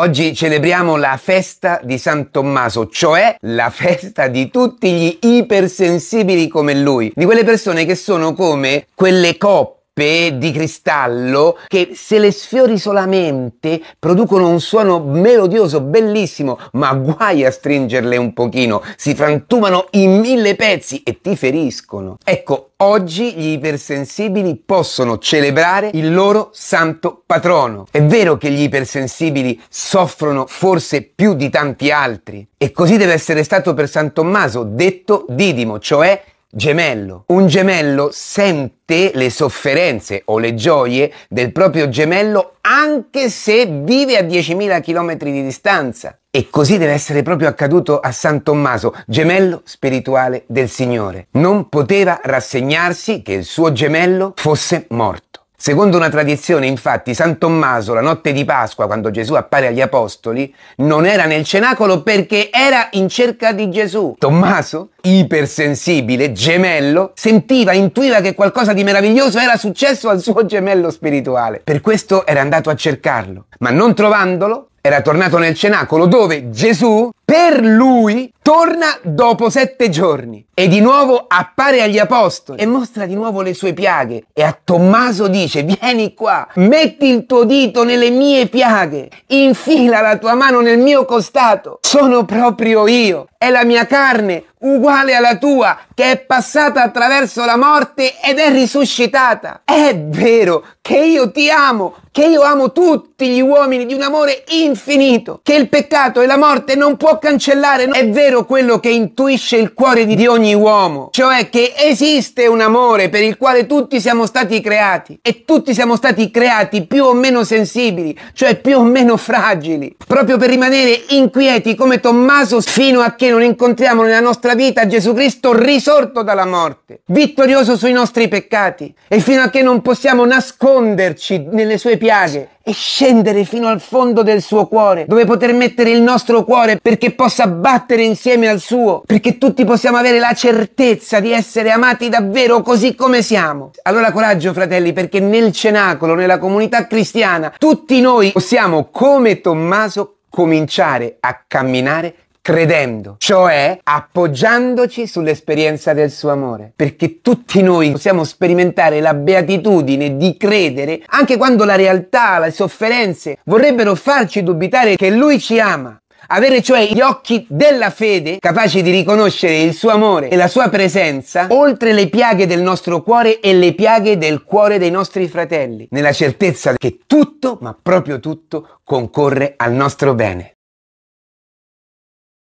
Oggi celebriamo la festa di San Tommaso, cioè la festa di tutti gli ipersensibili come lui, di quelle persone che sono come quelle coppie pippe di cristallo che se le sfiori solamente producono un suono melodioso bellissimo, ma guai a stringerle un pochino, si frantumano in mille pezzi e ti feriscono. Ecco, oggi gli ipersensibili possono celebrare il loro santo patrono. È vero che gli ipersensibili soffrono forse più di tanti altri e così deve essere stato per San Tommaso, detto Didimo, cioè Gemello. Un gemello sente le sofferenze o le gioie del proprio gemello anche se vive a 10.000 km di distanza. E così deve essere proprio accaduto a San Tommaso, gemello spirituale del Signore. Non poteva rassegnarsi che il suo gemello fosse morto. Secondo una tradizione, infatti, San Tommaso, la notte di Pasqua, quando Gesù appare agli Apostoli, non era nel cenacolo perché era in cerca di Gesù. Tommaso ipersensibile, gemello, sentiva, intuiva che qualcosa di meraviglioso era successo al suo gemello spirituale. Per questo era andato a cercarlo, ma non trovandolo, era tornato nel cenacolo dove Gesù, per lui, torna dopo sette giorni e di nuovo appare agli apostoli e mostra di nuovo le sue piaghe e a Tommaso dice vieni qua, metti il tuo dito nelle mie piaghe, infila la tua mano nel mio costato, sono proprio io, è la mia carne uguale a tua che è passata attraverso la morte ed è risuscitata. È vero che io ti amo, che io amo tutti gli uomini di un amore infinito, che il peccato e la morte non può cancellare. È vero quello che intuisce il cuore di ogni uomo, cioè che esiste un amore per il quale tutti siamo stati creati e tutti siamo stati creati più o meno sensibili, cioè più o meno fragili, proprio per rimanere inquieti come Tommaso fino a che non incontriamo nella nostra vita Gesù Cristo risorto risorto dalla morte, vittorioso sui nostri peccati e fino a che non possiamo nasconderci nelle sue piaghe e scendere fino al fondo del suo cuore, dove poter mettere il nostro cuore perché possa battere insieme al suo, perché tutti possiamo avere la certezza di essere amati davvero così come siamo. Allora coraggio fratelli, perché nel cenacolo, nella comunità cristiana, tutti noi possiamo come Tommaso cominciare a camminare credendo, cioè appoggiandoci sull'esperienza del suo amore, perché tutti noi possiamo sperimentare la beatitudine di credere anche quando la realtà, le sofferenze vorrebbero farci dubitare che lui ci ama. Avere cioè gli occhi della fede, capaci di riconoscere il suo amore e la sua presenza, oltre le piaghe del nostro cuore e le piaghe del cuore dei nostri fratelli, nella certezza che tutto, ma proprio tutto, concorre al nostro bene.